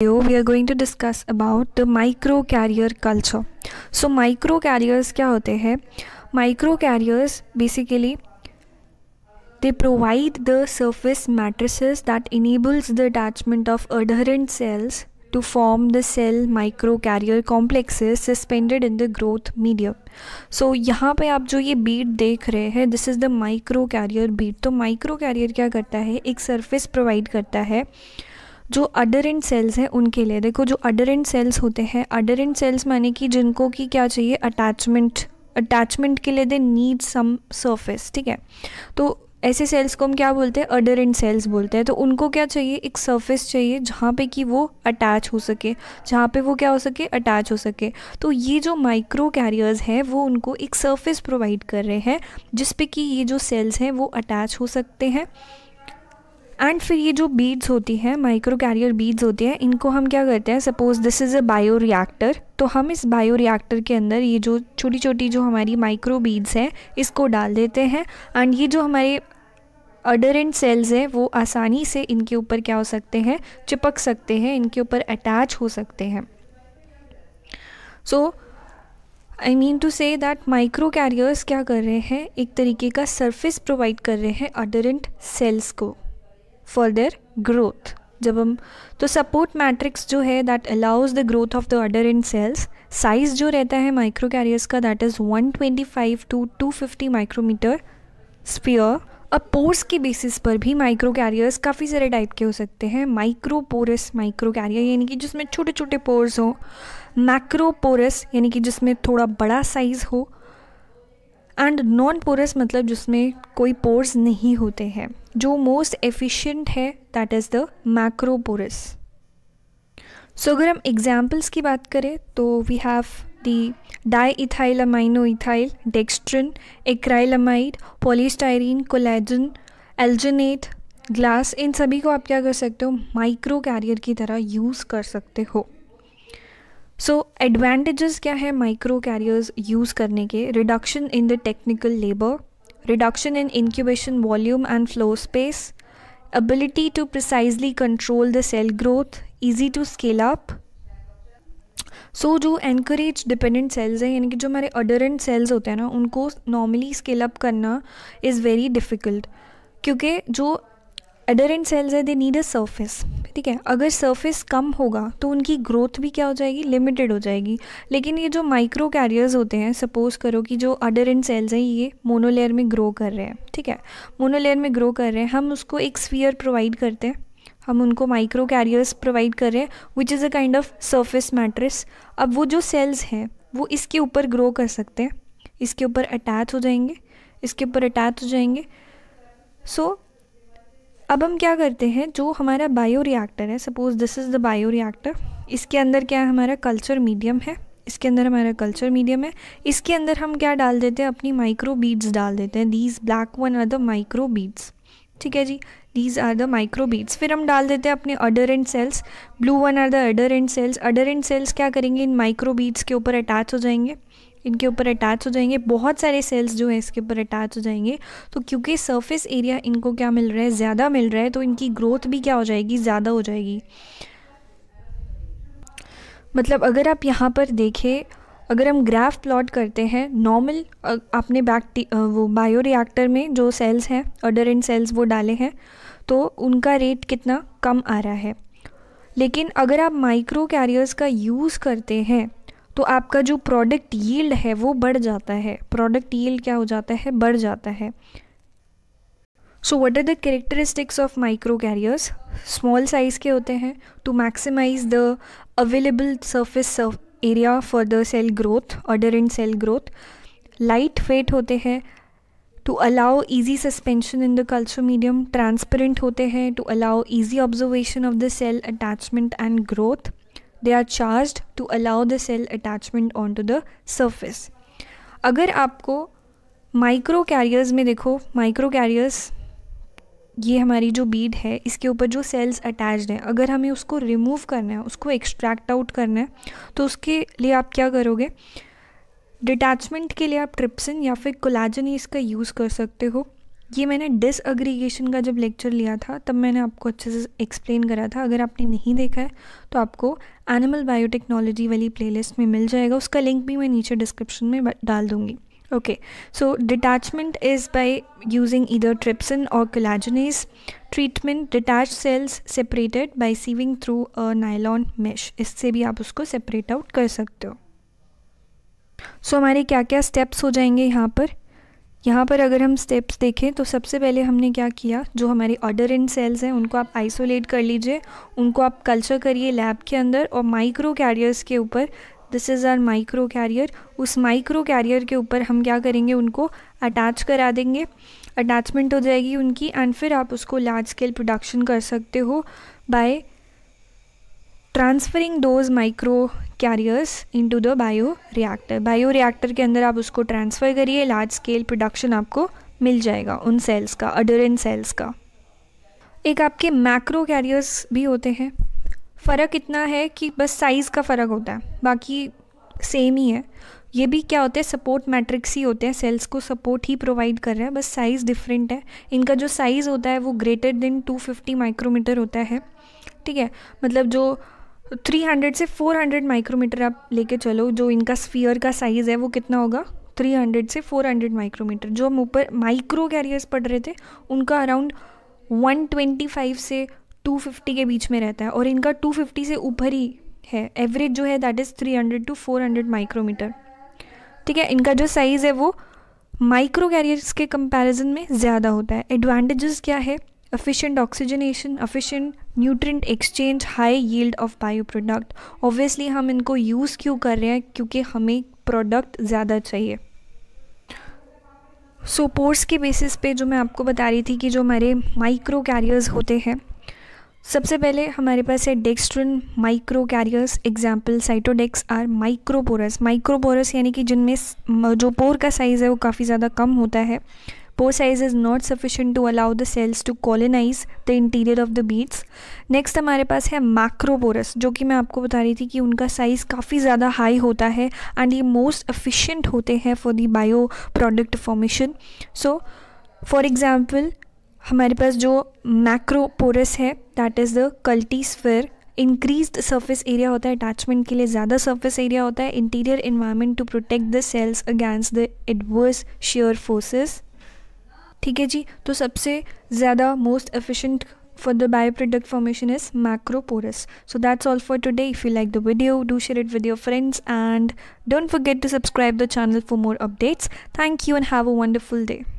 video we are going to discuss about the micro carrier culture so micro carriers क्या होते हैं micro carriers basically they provide the surface matrices that enables the attachment of adherent cells to form the cell micro carrier complexes suspended in the growth medium. So यहाँ पे आप जो ये bead देख रहे हैं this is the micro carrier bead. तो micro carrier क्या करता है एक surface provide करता है जो अडरेंट सेल्स हैं उनके लिए देखो जो अडरेंट सेल्स होते हैं अडरेंट सेल्स माने कि जिनको कि क्या चाहिए अटैचमेंट अटैचमेंट के लिए दे नीड सम सरफेस ठीक है तो ऐसे सेल्स को हम क्या बोलते हैं अडरेंट सेल्स बोलते हैं तो उनको क्या चाहिए एक सरफेस चाहिए जहाँ पे कि वो अटैच हो सके जहाँ पे वो क्या हो सके अटैच हो सके तो ये जो माइक्रो कैरियर्स हैं वो उनको एक सरफेस प्रोवाइड कर रहे हैं जिस पे कि ये जो सेल्स हैं वो अटैच हो सकते हैं एंड फिर ये जो बीड्स होती हैं माइक्रो कैरियर बीड्स होती हैं इनको हम क्या करते हैं suppose this is a bioreactor तो हम इस बायो रिएक्टर के अंदर ये जो छोटी छोटी जो हमारी माइक्रो बीड्स हैं इसको डाल देते हैं एंड ये जो हमारे अडरेंट सेल्स हैं वो आसानी से इनके ऊपर क्या हो सकते हैं चिपक सकते हैं इनके ऊपर अटैच हो सकते हैं so I mean to say that microcarriers क्या कर रहे हैं एक तरीके का सरफेस प्रोवाइड कर रहे हैं अडरेंट सेल्स को फॉर देयर ग्रोथ जब हम तो सपोर्ट मैट्रिक्स जो है that allows the growth of the adherent cells size जो रहता है माइक्रो कैरियर्स का that is 125 to 250 micrometre sphere अब पोर्स के बेसिस पर भी माइक्रो कैरियर्स काफ़ी सारे टाइप के हो सकते हैं माइक्रो पोरस माइक्रो कैरियर यानी कि जिसमें छोटे छोटे पोर्स हो मैक्रो पोरस यानी कि जिसमें थोड़ा बड़ा साइज़ हो एंड नॉन पोरस मतलब जिसमें कोई पोर्स नहीं होते हैं जो मोस्ट एफिशिएंट है that is the macroporous so अगर हम एग्जाम्पल्स की बात करें तो we have the diethyl amino ethyl dextrin acrylamide polystyrene collagen alginate glass इन सभी को आप क्या कर सकते हो माइक्रो कैरियर की तरह यूज़ कर सकते हो सो so, एडवांटेजेस क्या है माइक्रो कैरियर्स यूज़ करने के reduction in the technical labour reduction in incubation volume and flow space ability to precisely control the cell growth easy to scale up so जो एनकरेज डिपेंडेंट सेल्स हैं यानी कि जो हमारे अडरेंट सेल्स होते हैं ना उनको नॉर्मली स्केल अप करना इज़ वेरी डिफ़िकल्ट क्योंकि जो एडरेंट सेल्स है दे नीड अ सर्फेस ठीक है अगर सर्फेस कम होगा तो उनकी ग्रोथ भी क्या हो जाएगी लिमिटेड हो जाएगी लेकिन ये जो माइक्रो कैरियर्स होते हैं सपोज करो कि जो अडरेंट सेल्स हैं ये मोनोलेयर में ग्रो कर रहे हैं ठीक है मोनोलेयर में ग्रो कर रहे हैं हम उसको एक स्फीयर प्रोवाइड करते हैं हम उनको माइक्रो कैरियर्स प्रोवाइड कर रहे हैं which is a kind of surface matrix अब वो जो सेल्स हैं वो इसके ऊपर ग्रो कर सकते हैं इसके ऊपर अटैच हो जाएंगे इसके ऊपर अटैच हो जाएंगे सो so, अब हम क्या करते हैं जो हमारा बायो रिएक्टर है suppose this is the bioreactor इसके अंदर क्या है हमारा कल्चर मीडियम है इसके अंदर हमारा कल्चर मीडियम है इसके अंदर हम क्या डाल देते हैं अपनी माइक्रो बीड्स डाल देते हैं these black one are the microbeads ठीक है जी these are the microbeads फिर हम डाल देते हैं अपने and cells blue one are the adherent cells adherent cells क्या करेंगे इन माइक्रो बीड्स के ऊपर अटैच हो जाएंगे इनके ऊपर अटैच हो जाएंगे बहुत सारे सेल्स जो है इसके ऊपर अटैच हो जाएंगे तो क्योंकि सरफेस एरिया इनको क्या मिल रहा है ज़्यादा मिल रहा है तो इनकी ग्रोथ भी क्या हो जाएगी ज़्यादा हो जाएगी मतलब अगर आप यहाँ पर देखें अगर हम ग्राफ प्लॉट करते हैं नॉर्मल आपने बैक्टी वो बायो रिएक्टर में जो सेल्स हैं अडरेंट सेल्स वो डाले हैं तो उनका रेट कितना कम आ रहा है लेकिन अगर आप माइक्रो कैरियर्स का यूज़ करते हैं तो आपका जो प्रोडक्ट यील्ड है वो बढ़ जाता है प्रोडक्ट यील्ड क्या हो जाता है बढ़ जाता है so what are the characteristics of microcarriers small size के होते हैं to maximise the available surface area for the cell growth order in cell growth light weight होते हैं to allow easy suspension in the culture medium transparent होते हैं to allow easy observation of the cell attachment and growth they are charge to allow the cell attachment on to the surface अगर आपको micro carriers में देखो micro carriers ये हमारी जो बीड है इसके ऊपर जो सेल्स अटैच्ड हैं अगर हमें उसको रिमूव करना है उसको एक्सट्रैक्ट आउट करना है तो उसके लिए आप क्या करोगे डिटैचमेंट के लिए आप ट्रिप्सिन या फिर कोलाजन इसका यूज़ कर सकते हो ये मैंने डिसअग्रीगेशन का जब लेक्चर लिया था तब मैंने आपको अच्छे से एक्सप्लेन करा था अगर आपने नहीं देखा है तो आपको एनिमल बायोटेक्नोलॉजी वाली प्लेलिस्ट में मिल जाएगा उसका लिंक भी मैं नीचे डिस्क्रिप्शन में डाल दूंगी okay so detachment is by using इधर ट्रिप्सन और collagenase treatment detach cells separated by sieving through a nylon mesh इससे भी आप उसको सेपरेट आउट कर सकते हो सो so, हमारे क्या क्या स्टेप्स हो जाएंगे यहाँ पर यहाँ पर अगर हम स्टेप्स देखें तो सबसे पहले हमने क्या किया जो हमारी ऑर्डर इन सेल्स हैं उनको आप आइसोलेट कर लीजिए उनको आप कल्चर करिए लैब के अंदर और माइक्रो कैरियर्स के ऊपर this is are microcarrier उस माइक्रो कैरियर के ऊपर हम क्या करेंगे उनको अटैच करा देंगे अटैचमेंट हो जाएगी उनकी एंड फिर आप उसको लार्ज स्केल प्रोडक्शन कर सकते हो by transferring those microcarriers the bioreactor bioreactor के अंदर आप उसको ट्रांसफ़र करिए लार्ज स्केल प्रोडक्शन आपको मिल जाएगा उन सेल्स का अडरिन सेल्स का एक आपके मैक्रो कैरियर्स भी होते हैं फ़र्क इतना है कि बस साइज़ का फ़र्क होता है बाकी सेम ही है ये भी क्या होते हैं सपोर्ट मैट्रिक्स ही होते हैं सेल्स को सपोर्ट ही प्रोवाइड कर रहे हैं बस साइज़ डिफरेंट है इनका जो साइज़ होता है वो ग्रेटर देन 250 माइक्रोमीटर होता है ठीक है मतलब जो 300 से 400 माइक्रोमीटर आप लेके चलो जो इनका स्फीयर का साइज़ है वो कितना होगा 300 से 400 माइक्रोमीटर जो हम ऊपर माइक्रो कैरियर्स पढ़ रहे थे उनका अराउंड 125 से 250 के बीच में रहता है और इनका 250 से ऊपर ही है एवरेज जो है that is 300 to hundred micrometre ठीक है इनका जो साइज़ है वो माइक्रो कैरियर्स के कंपैरिजन में ज़्यादा होता है एडवांटेजेस क्या है efficient oxygenation efficient exchange high yield of bioproduct obviously हम इनको यूज़ क्यों कर रहे हैं क्योंकि हमें प्रोडक्ट ज़्यादा चाहिए सो so, पोर्स के बेसिस पे जो मैं आपको बता रही थी कि जो हमारे माइक्रो कैरियर्स होते हैं सबसे पहले हमारे पास है dextran microcarriers example Cytodex are microporous microporous यानी कि जिनमें जो पोर का साइज़ है वो काफ़ी ज़्यादा कम होता है Pore size is not sufficient to allow the cells to colonize the interior of the beads. Next हमारे पास है मैक्रोपोरस जो कि मैं आपको बता रही थी कि उनका साइज़ काफ़ी ज़्यादा हाई होता है एंड ये मोस्ट efficient होते हैं for the bioproduct formation so for example हमारे पास जो मैक्रोपोरस है that is the square increase surface area होता है अटैचमेंट के लिए ज़्यादा सर्फेस एरिया होता है interior environment to protect the cells against the adverse shear forces ठीक है जी तो सबसे ज़्यादा most efficient for the bioproduct formation is macroporous so that's all for today if you like the video do share it with your friends and don't forget to subscribe the channel for more updates thank you and have a wonderful day